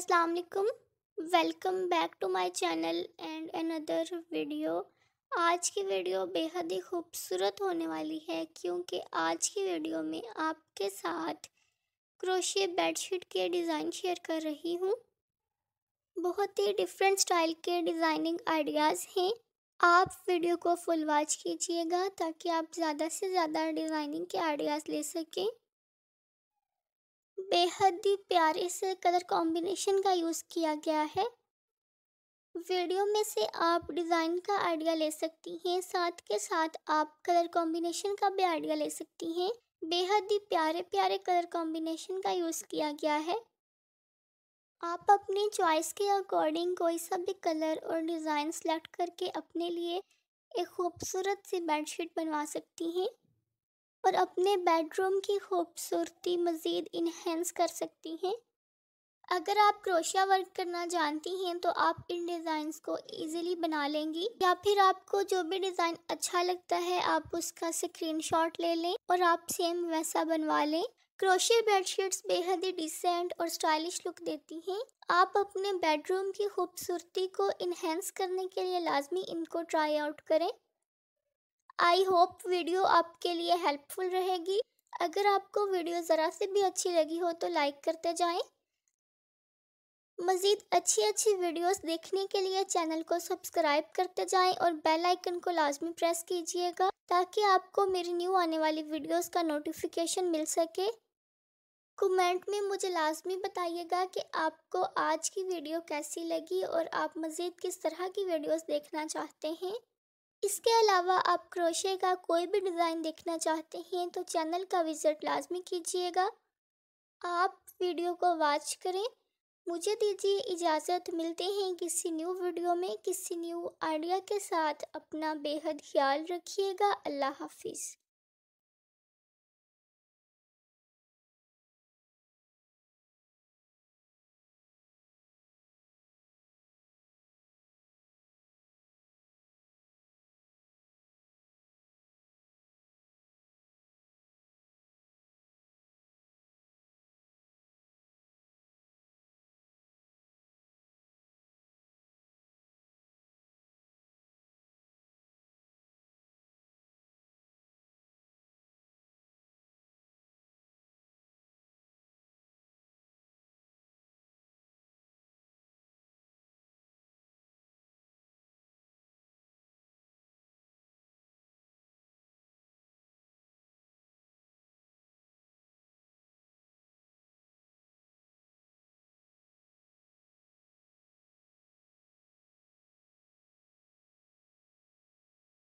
अलकुम welcome back to my channel and another video आज की video बेहद ही खूबसूरत होने वाली है क्योंकि आज की वीडियो में आपके साथ बेड बेडशीट के डिज़ाइन शेयर कर रही हूँ बहुत ही डिफरेंट स्टाइल के डिज़ाइनिंग आइडियाज़ हैं आप वीडियो को फुल वॉच कीजिएगा ताकि आप ज़्यादा से ज़्यादा डिज़ाइनिंग के आइडियाज़ ले सकें बेहद ही प्यारे से कलर कॉम्बिनेशन का यूज़ किया गया है वीडियो में से आप डिज़ाइन का आइडिया ले सकती हैं साथ के साथ आप कलर कॉम्बिनेशन का भी आइडिया ले सकती हैं बेहद ही प्यारे प्यारे कलर कॉम्बिनेशन का यूज़ किया गया है आप अपने चॉइस के अकॉर्डिंग कोई सा भी कलर और डिज़ाइन सेलेक्ट करके अपने लिए एक खूबसूरत सी बेडशीट बनवा सकती हैं और अपने बेडरूम की खूबसूरती मज़ीद इन्हेंस कर सकती हैं अगर आप क्रोशिया वर्क करना जानती हैं तो आप इन डिज़ाइंस को इजीली बना लेंगी या फिर आपको जो भी डिज़ाइन अच्छा लगता है आप उसका स्क्रीनशॉट ले लें और आप सेम वैसा बनवा लें क्रोशिया बेडशीट्स बेहद ही डिसेंट और स्टाइलिश लुक देती हैं आप अपने बेडरूम की खूबसूरती को इन्हेंस करने के लिए लाजमी इनको ट्राई आउट करें आई होप वीडियो आपके लिए हेल्पफुल रहेगी अगर आपको वीडियो ज़रा से भी अच्छी लगी हो तो लाइक करते जाएं। मज़ीद अच्छी अच्छी वीडियोस देखने के लिए चैनल को सब्सक्राइब करते जाएं और बेल आइकन को लाजमी प्रेस कीजिएगा ताकि आपको मेरी न्यू आने वाली वीडियोस का नोटिफिकेशन मिल सके कमेंट में मुझे लाजमी बताइएगा कि आपको आज की वीडियो कैसी लगी और आप मज़ीद किस तरह की वीडियोज देखना चाहते हैं इसके अलावा आप क्रोशे का कोई भी डिज़ाइन देखना चाहते हैं तो चैनल का विज़िट लाजमी कीजिएगा आप वीडियो को वॉच करें मुझे दीजिए इजाज़त मिलते हैं किसी न्यू वीडियो में किसी न्यू आइडिया के साथ अपना बेहद ख्याल रखिएगा अल्लाह हाफिज़